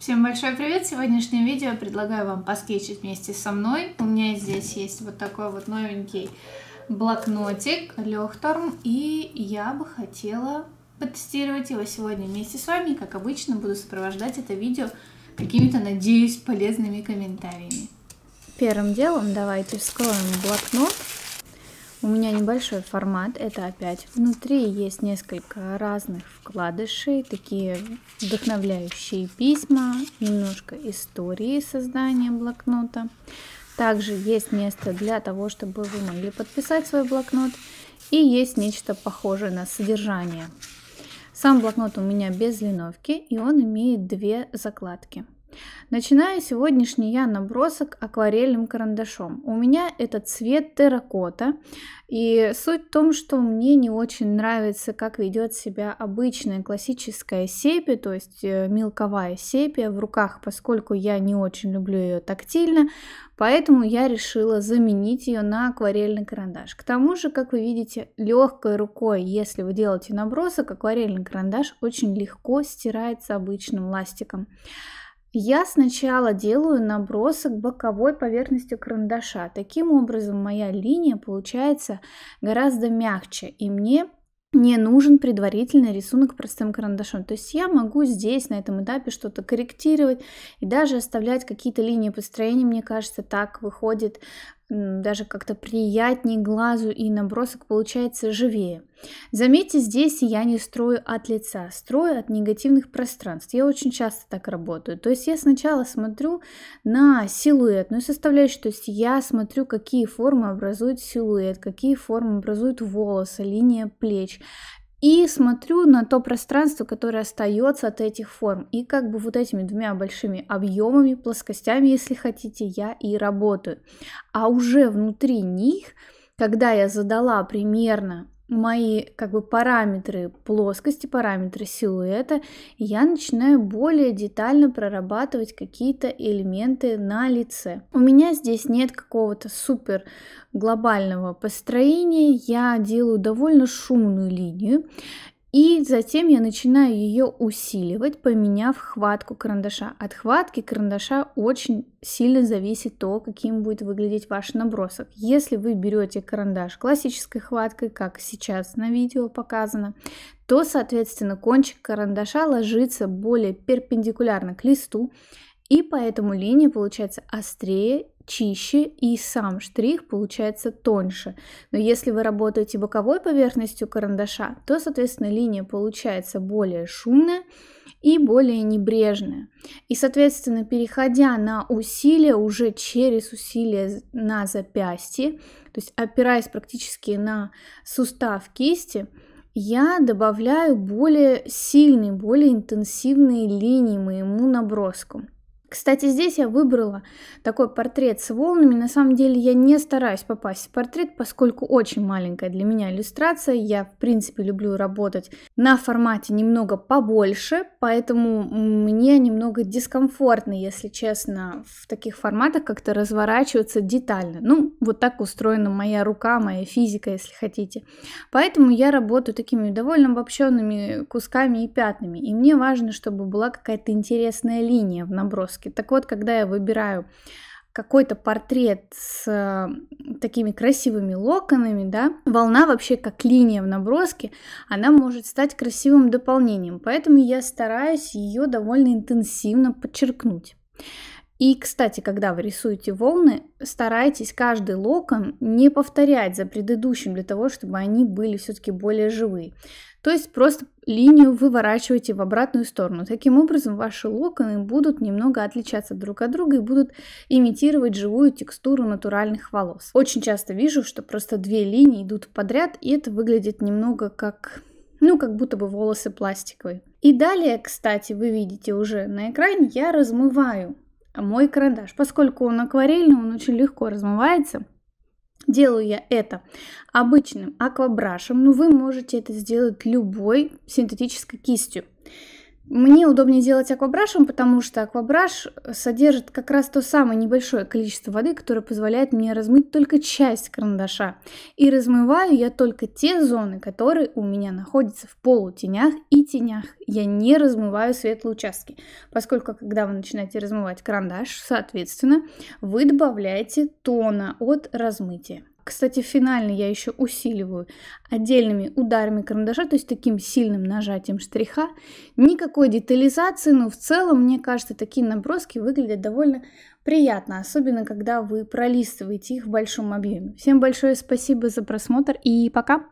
Всем большой привет! Сегодняшнее видео предлагаю вам поскетчить вместе со мной. У меня здесь есть вот такой вот новенький блокнотик Лехторм, и я бы хотела потестировать его сегодня вместе с вами. Как обычно, буду сопровождать это видео какими-то, надеюсь, полезными комментариями. Первым делом давайте вскроем блокнот у меня небольшой формат, это опять внутри есть несколько разных вкладышей, такие вдохновляющие письма, немножко истории создания блокнота. Также есть место для того, чтобы вы могли подписать свой блокнот. И есть нечто похожее на содержание. Сам блокнот у меня без линовки, и он имеет две закладки. Начинаю сегодняшний я набросок акварельным карандашом. У меня этот цвет терракота. И суть в том, что мне не очень нравится, как ведет себя обычная классическая сепия, то есть э, мелковая сепия в руках, поскольку я не очень люблю ее тактильно, поэтому я решила заменить ее на акварельный карандаш. К тому же, как вы видите, легкой рукой, если вы делаете набросок, акварельный карандаш очень легко стирается обычным ластиком. Я сначала делаю набросок боковой поверхностью карандаша. Таким образом моя линия получается гораздо мягче, и мне не нужен предварительный рисунок простым карандашом. То есть я могу здесь, на этом этапе, что-то корректировать и даже оставлять какие-то линии построения, мне кажется, так выходит даже как-то приятнее глазу и набросок получается живее. Заметьте, здесь я не строю от лица, строю от негативных пространств. Я очень часто так работаю. То есть я сначала смотрю на силуэтную составляющую, то есть я смотрю, какие формы образуют силуэт, какие формы образуют волосы, линия плеч. И смотрю на то пространство, которое остается от этих форм. И как бы вот этими двумя большими объемами, плоскостями, если хотите, я и работаю. А уже внутри них, когда я задала примерно мои как бы параметры плоскости, параметры силуэта, я начинаю более детально прорабатывать какие-то элементы на лице. У меня здесь нет какого-то супер глобального построения, я делаю довольно шумную линию, и затем я начинаю ее усиливать, поменяв хватку карандаша. От хватки карандаша очень сильно зависит то, каким будет выглядеть ваш набросок. Если вы берете карандаш классической хваткой, как сейчас на видео показано, то, соответственно, кончик карандаша ложится более перпендикулярно к листу, и поэтому линия получается острее чище и сам штрих получается тоньше. Но если вы работаете боковой поверхностью карандаша, то, соответственно, линия получается более шумная и более небрежная. И, соответственно, переходя на усилие уже через усилие на запястье, то есть опираясь практически на сустав кисти, я добавляю более сильные, более интенсивные линии моему наброску. Кстати, здесь я выбрала такой портрет с волнами. На самом деле я не стараюсь попасть в портрет, поскольку очень маленькая для меня иллюстрация. Я, в принципе, люблю работать на формате немного побольше, поэтому мне немного дискомфортно, если честно, в таких форматах как-то разворачиваться детально. Ну, вот так устроена моя рука, моя физика, если хотите. Поэтому я работаю такими довольно обобщенными кусками и пятнами. И мне важно, чтобы была какая-то интересная линия в наброске жесткий. Так вот, когда я выбираю какой-то портрет с э, такими красивыми локонами, да, волна вообще как линия в наброске, она может стать красивым дополнением, поэтому я стараюсь ее довольно интенсивно подчеркнуть. И, кстати, когда вы рисуете волны, старайтесь каждый локон не повторять за предыдущим для того, чтобы они были все-таки более живые. То есть просто линию выворачиваете в обратную сторону. Таким образом, ваши локоны будут немного отличаться друг от друга и будут имитировать живую текстуру натуральных волос. Очень часто вижу, что просто две линии идут подряд, и это выглядит немного как... Ну, как будто бы волосы пластиковые. И далее, кстати, вы видите уже на экране, я размываю мой карандаш. Поскольку он акварельный, он очень легко размывается. Делаю я это обычным аквабрашем, но вы можете это сделать любой синтетической кистью. Мне удобнее делать аквабрашем, потому что аквабраш содержит как раз то самое небольшое количество воды, которое позволяет мне размыть только часть карандаша. И размываю я только те зоны, которые у меня находятся в полутенях и тенях. Я не размываю светлые участки, поскольку когда вы начинаете размывать карандаш, соответственно, вы добавляете тона от размытия. Кстати, финальный я еще усиливаю отдельными ударами карандаша, то есть таким сильным нажатием штриха. Никакой детализации, но в целом, мне кажется, такие наброски выглядят довольно приятно, особенно когда вы пролистываете их в большом объеме. Всем большое спасибо за просмотр и пока!